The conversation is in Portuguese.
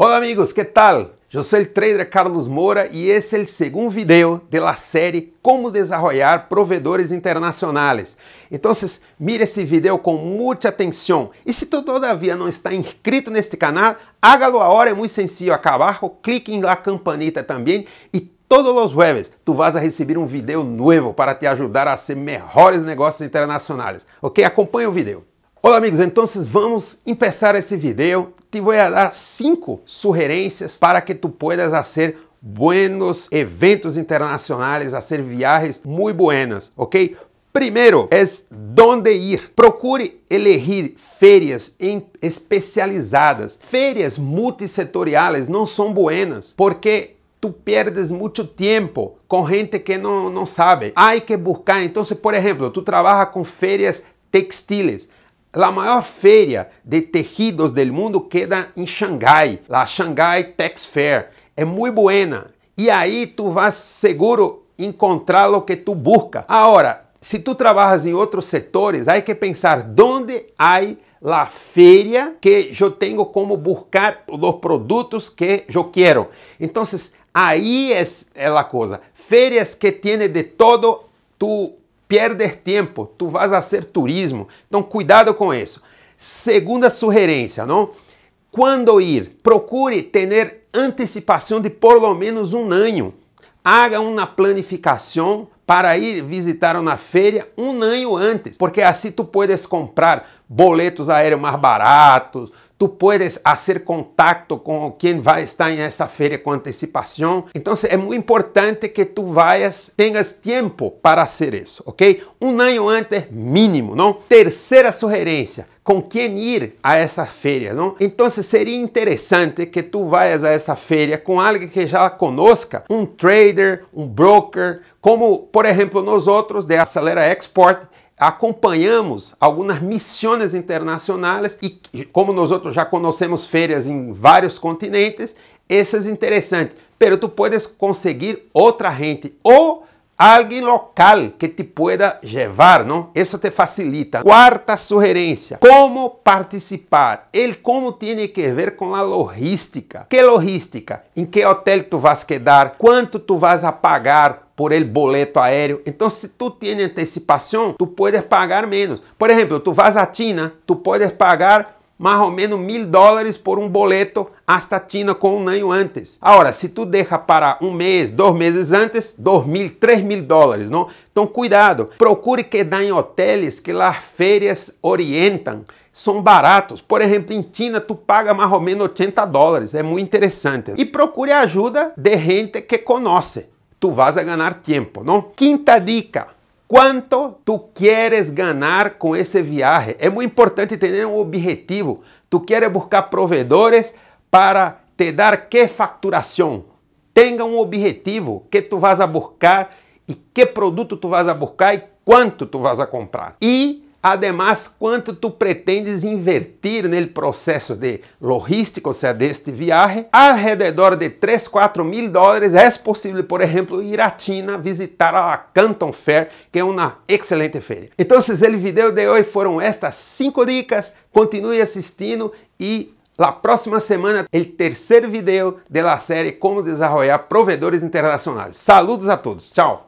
Olá amigos, que tal? Eu sou o trader Carlos Moura e esse é o segundo vídeo da série Como Cómo desarrollar Provedores Internacionais. Então, mira esse vídeo com muita atenção e se tu todavía não está inscrito neste canal, hágalo agora, é muito sencillo. Acá abaixo, clique na campanita também e todos os jueves tu vas a receber um vídeo novo para te ajudar a ser melhores negócios internacionais. Ok? Acompanhe o vídeo. Olá amigos, então vamos começar esse vídeo. Te vou dar cinco sugerências para que tu puedas fazer buenos eventos internacionais, fazer viagens muito buenas, ok? Primeiro é onde ir. Procure elegir férias especializadas. Férias multissetoriais não são buenas, porque tu perdes muito tempo com gente que não, não sabe. Há que buscar. Então, por exemplo, tu trabalha com férias textiles. A maior feira de tecidos do mundo queda em Xangai, lá Xangai Tex Fair. É muito buena. E aí tu vas seguro encontrar o que tu busca. Agora, se tu trabalhas em outros setores, aí que pensar onde há la feira que eu tenho como buscar os produtos que eu quero. Então, aí é, é a coisa. Feiras que tiene de todo tu perder tempo, tu vas a ser turismo. Então cuidado com isso. Segunda sugerência, não? Quando ir, procure ter antecipação de pelo menos um ano. Haga uma planificação para ir visitar uma feira um ano antes, porque assim tu podes comprar boletos aéreos mais baratos, tú puedes hacer contacto con quien va a estar en esa feria con anticipación. Entonces es muy importante que tú vayas, tengas tiempo para hacer eso, ¿ok? Un año antes mínimo, ¿no? Tercera sugerencia, com quem ir a essa feira, não? Então seria interessante que tu vayas a essa feira com alguém que já conosca, um trader, um broker, como por exemplo nós outros da Acelera Export, acompanhamos algumas missões internacionais e como nós outros já conhecemos feiras em vários continentes, isso é interessante. Pero tu podes conseguir outra gente ou alguém local que te pueda llevar, não? Isso te facilita. Quarta sugerência, como participar? Ele como tem que ver com a logística. Que logística? Em que hotel tu vas quedar? Quanto tu vas a pagar? por ele boleto aéreo. Então, se tu tem antecipação, tu podes pagar menos. Por exemplo, tu vas à China, tu podes pagar mais ou menos mil dólares por um boleto a China com um ano antes. Agora, se tu deixa para um mês, dois meses antes, dois mil, três mil dólares, não? Então, cuidado. Procure quedar em hotéis que as férias orientam. São baratos. Por exemplo, em China, tu paga mais ou menos 80 dólares. É muito interessante. E procure ajuda de gente que conhece. Tu vas a ganhar tempo, não? Quinta dica Quanto tu queres ganhar com esse viagem? É muito importante ter um objetivo. Tu queres buscar provedores para te dar que facturação? Tenha um objetivo que tu vas a buscar e que produto tu vas a buscar e quanto tu vas a comprar. E Ademais, quanto tu pretendes invertir nele processo de logístico, ou seja, é deste viagem, alrededor de 3, 4 mil dólares, é possível, por exemplo, ir à China visitar a Canton Fair, que é uma excelente feira. Então, el vídeo de hoje foram estas cinco dicas, continue assistindo e na próxima semana, o terceiro vídeo da série Como Desarrollar Provedores Internacionais. Saludos a todos. Tchau.